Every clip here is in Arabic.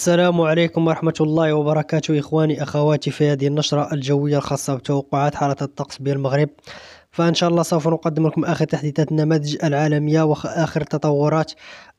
السلام عليكم ورحمة الله وبركاته إخواني أخواتي في هذه النشرة الجوية الخاصة بتوقعات حالة الطقس بالمغرب فان شاء الله سوف نقدم لكم اخر تحديثات النماذج العالميه واخر التطورات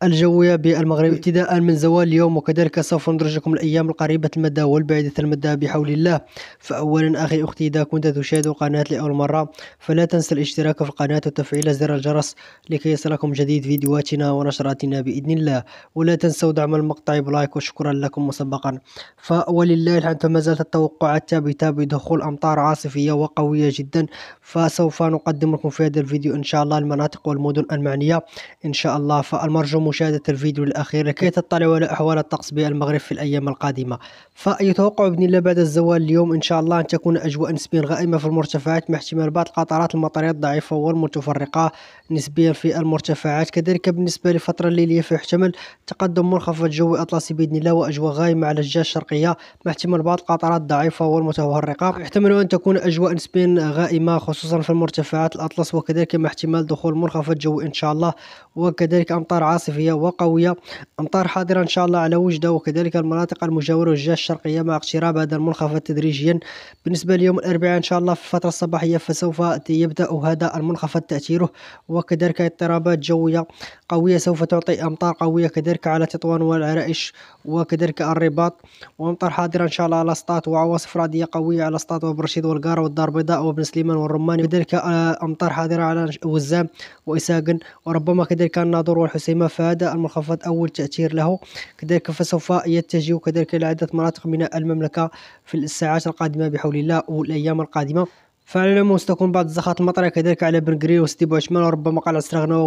الجويه بالمغرب ابتداء من زوال اليوم وكذلك سوف ندرج لكم الايام القريبه المدى والبعيده المدى بحول الله فاولا اخي اختي اذا كنت تشاهد القناه لاول مره فلا تنسى الاشتراك في القناه وتفعيل زر الجرس لكي يصلكم جديد فيديوهاتنا ونشراتنا باذن الله ولا تنسوا دعم المقطع بلايك وشكرا لكم مسبقا فولله الحمد ما زالت التوقعات ثابته بدخول امطار عاصفيه وقويه جدا فسوف سوف نقدم لكم في هذا الفيديو ان شاء الله المناطق والمدن المعنيه ان شاء الله فالمرجو مشاهده الفيديو الاخير لكي تطلعوا على احوال الطقس بالمغرب في الايام القادمه فيتوقع باذن الله بعد الزوال اليوم ان شاء الله ان تكون اجواء نسبيا غائمه في المرتفعات مع احتمال بعض القطرات المطريه الضعيفه والمتفرقه نسبيا في المرتفعات كذلك بالنسبه للفتره الليليه فيحتمل تقدم منخفض جوي اطلسي باذن الله واجواء غائمه على الجهه الشرقيه مع احتمال بعض القطرات الضعيفه والمتفرقه يحتمل ان تكون اجواء نسبيا غائمه خصوصا في المرتفعات مرتفعات الأطلس وكذلك مع احتمال دخول منخفض جوي إن شاء الله وكذلك أمطار عاصفية وقوية أمطار حاضرة إن شاء الله على وجدة وكذلك المناطق المجاورة والجهة الشرقية مع اقتراب هذا المنخفض تدريجيا بالنسبة ليوم الأربعاء إن شاء الله في الفترة الصباحية فسوف يبدأ هذا المنخفض تأثيره وكذلك اضطرابات جوية قوية سوف تعطي أمطار قوية كذلك على تطوان والعرائش وكذلك الرباط وأمطار حاضرة إن شاء الله على سطات وعواصف رعدية قوية على سطات وبرشيد والقارة والدار البيضاء وابن سليمان والرمان كذلك أمطار حاضرة على وزام وإساقن وربما كذلك الناظور والحسيمة فهذا المنخفض أول تأثير له كذلك فسوف يتجه كذلك إلى عدة مناطق من المملكة في الساعات القادمة بحول الله والأيام القادمة فعلى العموم ستكون بعض الزخات المطرية كذلك على بنقري وستي عشمان وربما قلعة سراغنا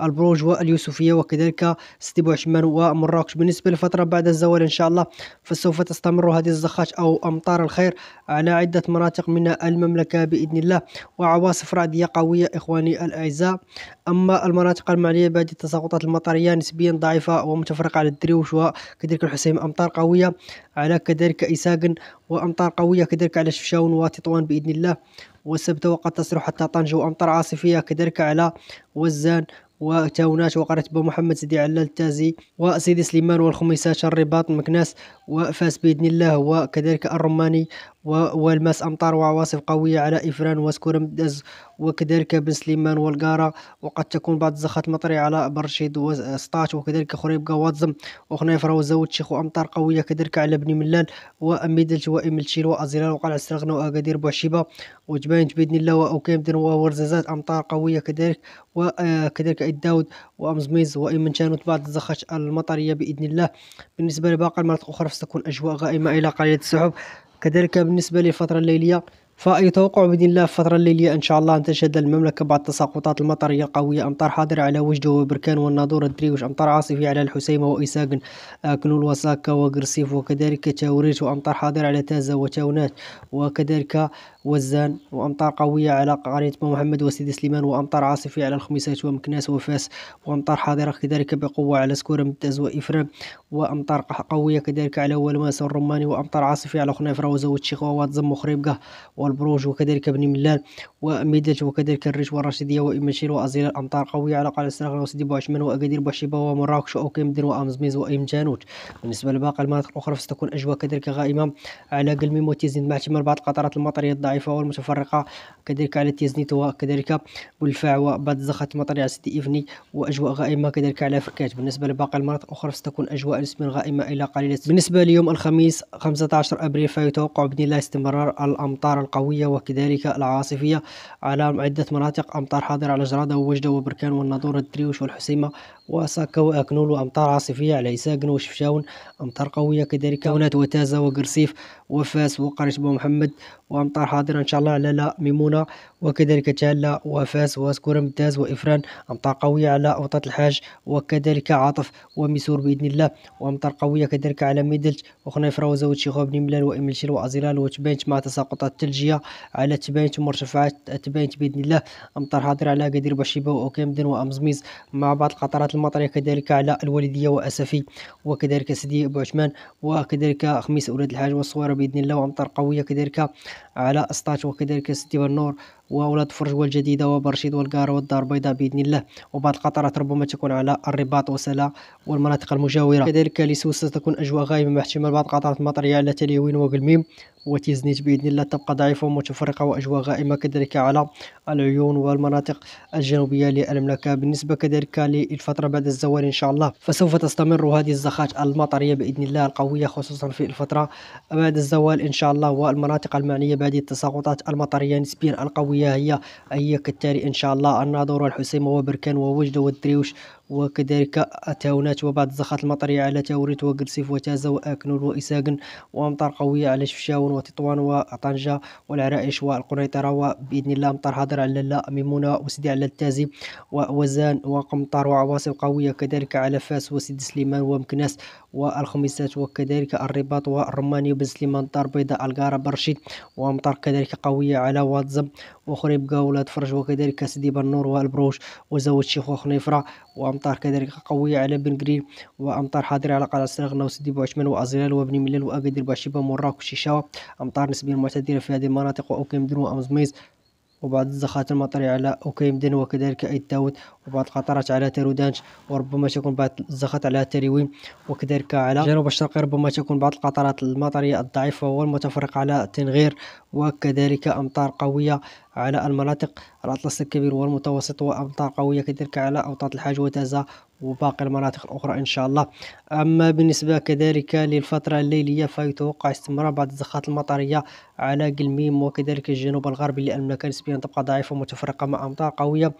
والبروج آه، واليوسفية وكذلك ستي عشمان ومراكش بالنسبة للفترة بعد الزوال إن شاء الله فسوف تستمر هذه الزخات أو أمطار الخير على عدة مناطق من المملكة بإذن الله وعواصف رعدية قوية إخواني الأعزاء أما المناطق المعنية بهذه التساقطات المطرية نسبيا ضعيفة ومتفرقة على الدريوش وكذلك الحسيم أمطار قوية على كذلك إيساغن وأمطار قوية كذلك على شفشاون وتطوان بإذن الله والسبت وقد تصلح حتى طنجة وأمطار عاصفية كذلك على وزان وتاونات وقرية محمد سيدي علال التازي وسيدي سليمان والخميسات الرباط مكناس وفاس بإذن الله وكذلك الرماني والمس أمطار وعواصف قوية على إفران وسكورمدز وكذلك بن سليمان والقارة وقد تكون بعض الزخات مطري على برشيد وسطاش وكذلك خريب واتزم وخنيفرة وزود شيخ وأمطار قوية كذلك على بني ملال وأميدلت الجوائم وأزيلان وقلع سرغنا وأكادير بوعشيبة وجبان بإذن الله وأوكيمدن ورزازات أمطار قوية كذلك وكذلك آه، الداود وأمزميز وإمن وبعض بعض الزخات المطرية بإذن الله بالنسبة لباقي المناطق الأخرى فستكون أجواء غائمة إلى قليل السحب كذلك بالنسبه للفتره الليليه فيتوقع بإذن الله في الفترة الليلية إن شاء الله أن تشهد المملكة بعض التساقطات المطرية القويه أمطار حاضرة على وجده وبركان والناظور الدريوش أمطار عاصفية على الحسيمة وإيساقن آه، كنول وساكا وقرسيف وكذلك تاوريت وأمطار حاضرة على تازة وتاونات وكذلك وزان وأمطار قوية على قرية محمد وسيدي سليمان وأمطار عاصفية على الخميسات ومكناس وفاس وأمطار حاضرة كذلك بقوة على سكورة ممتاز وإفرام وأمطار قوية كذلك على والماس والرماني وأمطار عاصفية على خنافرة وزوج شيخ وواد زم وخريبقة والبروج وكذلك بني ملال وميدلت وكذلك الريش والرشيدية وإمشير وأزيل الأمطار قوية على قال السنغال وسيدي بوعشمان وأكادير بوحشيبة ومراكش وأوكيمدين وأمزميز وإم جانوت بالنسبة لباقي المناطق الأخرى فستكون أجواء كذلك غائمة على قلميم موتيزين مع احتمال بعض القطرات المطرية الضعيفة والمتفرقة كذلك على تيزنيت وكذلك بولفاع وبعض زخات المطرية على سيدي إفني وأجواء غائمة كذلك على فركات بالنسبة لباقي المناطق الأخرى فستكون أجواء نسبيا غائمة إلى قليلة بالنسبة ليوم الخميس 15 أبريل فيتوقع بإذن الله استمرار الأمطار القوية قوية وكذلك العاصفية على عدة مناطق أمطار حاضرة على جرادة ووجدة وبركان والناظور الدريوش والحسيمة وساكا وأكنول وأمطار عاصفية على إساقن وشفشاون أمطار قوية كذلك نعم. هناك وتازة وقرسيف وفاس وقرش بو محمد وأمطار حاضرة إن شاء الله على لا ميمونة وكذلك تالا وفاس وسكورة ممتاز وإفران أمطار قوية على وطات الحاج وكذلك عاطف وميسور بإذن الله وأمطار قوية كذلك على ميدلت وخنيفرة شيخو شيخوب ملال وإملشيل وأزيلال وتبانت مع تساقطات ثلجية على تبانت ومرتفعات تبانت بإذن الله أمطار حاضرة على قدير بشيبة وكامدن وأمزميز مع بعض القطرات المطرية كذلك على الوالدية وأسفي وكذلك سيدي أبو عثمان وكذلك خميس أولاد الحاج والصويره بإذن الله وأمطار قوية كذلك على السطح وكذلك سدي والنور وأولاد فرج والجديدة وبرشيد والقارة والدار البيضاء بإذن الله وبعض القطرات ربما تكون على الرباط وسلا والمناطق المجاورة كذلك لسوس ستكون أجواء غائمة مع احتمال بعض القطرات المطرية على تليوين وقلميم وتيزنيت بإذن الله تبقى ضعيفة ومتفرقة وأجواء غائمة كذلك على العيون والمناطق الجنوبية للمملكة بالنسبة كذلك للفترة بعد الزوال إن شاء الله فسوف تستمر هذه الزخات المطرية بإذن الله القوية خصوصا في الفترة بعد الزوال إن شاء الله والمناطق المعنية بهذه التساقطات المطرية نسبيا القوية وياه هي هي كالتالي إن شاء الله الناظور والحسيمة وبركان ووجدة والدريوش وكذلك تاونات وبعض الزخات المطرية على تاوريت وقرسيف وتازة وأكنول وإساقن وأمطار قوية على شفشاون وتطوان وطنجة والعرائش والقنيطرة وبإذن الله أمطار حاضر على لا ميمونة وسيدي على التازي ووزان وقمطار وعواصف قوية كذلك على فاس وسيدي سليمان ومكناس والخميسات وكذلك الرباط والرماني وبن سليمان دار بيضاء القارة برشيد وأمطار كذلك قوية على واتزم وخريبكا ولاد فرج وكذلك سيدي بنور والبروش وزود شيخ وخنيفرة وأمطار أمطار كذلك قوية على بن قريب وأمطار حاضرة على قلعة سرغنا وسديب بوعشمان وأزريال وبني ملال وأكادير بوعشيبه ومراكش وشيشاوة أمطار نسبيا معتدلة في هذه المناطق واوكي مدرو أمزميز وبعض الزخات المطرية على أوكيمدن وكذلك داود وبعض القطرات على تيرودانش وربما تكون بعض الزخات على تيريوين وكذلك على جنوب الشرقي ربما تكون بعض القطرات المطرية الضعيفة والمتفرقة على تنغير وكذلك أمطار قوية على المناطق الأطلس الكبير والمتوسط وأمطار قوية كذلك على أوتاد الحاج وتازة وباقي المناطق الأخرى إن شاء الله أما بالنسبة كذلك للفترة الليلية فيتوقع استمرار بعض الزخات المطرية على قلميم وكذلك الجنوب الغربي لان المكان نسبيا تبقى ضعيفة ومتفرقه مع أمطار قوية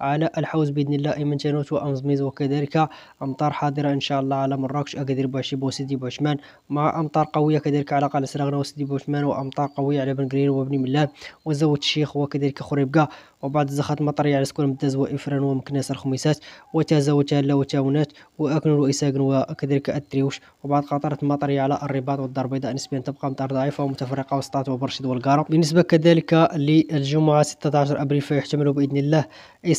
على الحوز باذن الله ايمن تنوت وامزميز وكذلك امطار حاضره ان شاء الله على مراكش اكادير بوعشيب وسيدي بوعشمان مع امطار قويه كذلك على قلعه سراغنا وسيدي بوعشمان وامطار قويه على بن قرير وبن ملاه وزود الشيخ وكذلك خريبكه وبعض الزخات المطريه على سكون مداز وافران ومكناس الخميسات وتازا وتالا وتاونات واكن واساكن وكذلك التريوش وبعض قطره المطريه على الرباط والدار البيضاء نسبيا تبقى امطار ضعيفه ومتفرقه وسطات وبرشيد والقارب بالنسبه كذلك للجمعه 16 ابريل فيحتمل باذن الله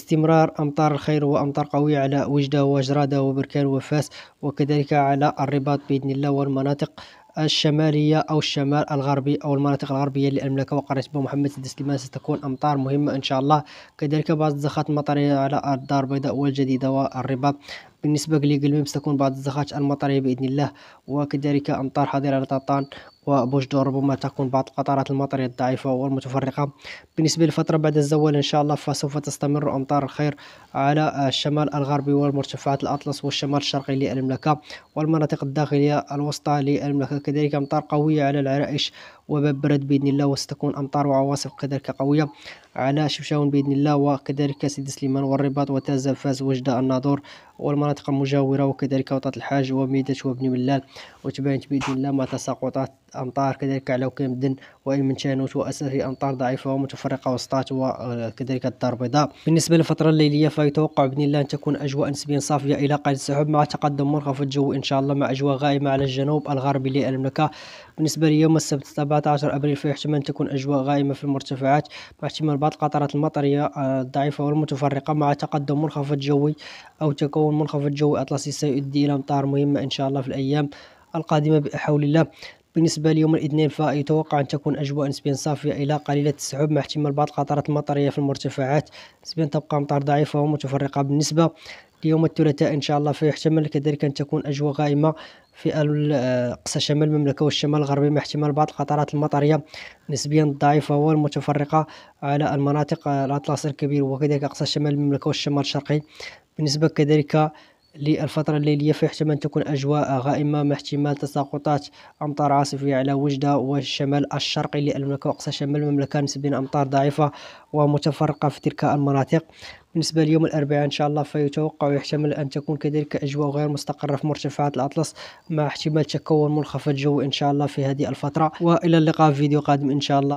استمرار أمطار الخير وأمطار قوية على وجدة وجرادة وبركان وفاس وكذلك على الرباط بإذن الله والمناطق الشمالية أو الشمال الغربي أو المناطق الغربية للمملكة وقرية بو محمد سيدي سليمان ستكون أمطار مهمة إن شاء الله كذلك بعض الزخات المطرية على الدار البيضاء والجديدة والرباط بالنسبة لقلب ستكون بعض الزخات المطرية بإذن الله وكذلك أمطار حاضرة على طاطان وبوجدو ربما تكون بعض القطرات المطرية الضعيفة والمتفرقة بالنسبة للفترة بعد الزوال إن شاء الله فسوف تستمر أمطار الخير على الشمال الغربي والمرتفعات الأطلس والشمال الشرقي للمملكة والمناطق الداخلية الوسطى للمملكة كذلك أمطار قوية على العرائش برد بإذن الله وستكون أمطار وعواصف كذلك قوية على شفشاون بإذن الله وكذلك سيدي سليمان والرباط وتازة فاس وجدة الناظور والمناطق المجاورة وكذلك وطاة الحاج وميدة وابن ملال وتباينت بإذن الله مع تساقطات أمطار كذلك على وكيمدن وإن من شانوت وأسر أمطار ضعيفة ومتفرقة وسطات وكذلك آه، الدار البيضاء بالنسبة للفترة الليلية فيتوقع بإذن الله أن تكون أجواء نسبيا صافية إلى قيد السحب مع تقدم منخفض الجو إن شاء الله مع أجواء غائمة على الجنوب الغربي للمملكة بالنسبة ليوم السبت 17 أبريل فيحتمل أن تكون أجواء غائمة في المرتفعات مع احتمال بعض القطرات المطرية الضعيفة آه، والمتفرقة مع تقدم منخفض جوي أو تكون منخفض جوي أطلسي سيؤدي إلى أمطار مهمة إن شاء الله في الأيام القادمة بحول الله بالنسبة ليوم الاثنين فيتوقع أن تكون أجواء نسبيا صافية إلى قليلة السحب مع احتمال بعض القطرات المطرية في المرتفعات نسبيا تبقى أمطار ضعيفة ومتفرقة بالنسبة ليوم الثلاثاء إن شاء الله فيحتمل كذلك أن تكون أجواء غائمة في أقصى شمال المملكة والشمال الغربي مع احتمال بعض القطرات المطرية نسبيا ضعيفة والمتفرقة على المناطق الأطلس الكبير وكذلك أقصى شمال المملكة والشمال الشرقي بالنسبة كذلك للفترة الليلية فيحتمل احتمال تكون أجواء غائمة مع احتمال تساقطات أمطار عاصفية على وجدة والشمال الشرقي للمملكة وأقصى شمال المملكة نسبة أمطار ضعيفة ومتفرقة في تلك المناطق بالنسبة ليوم الأربعاء إن شاء الله فيتوقع ويحتمل أن تكون كذلك أجواء غير مستقرة في مرتفعات الأطلس مع احتمال تكون منخفض جوي إن شاء الله في هذه الفترة وإلى اللقاء في فيديو قادم إن شاء الله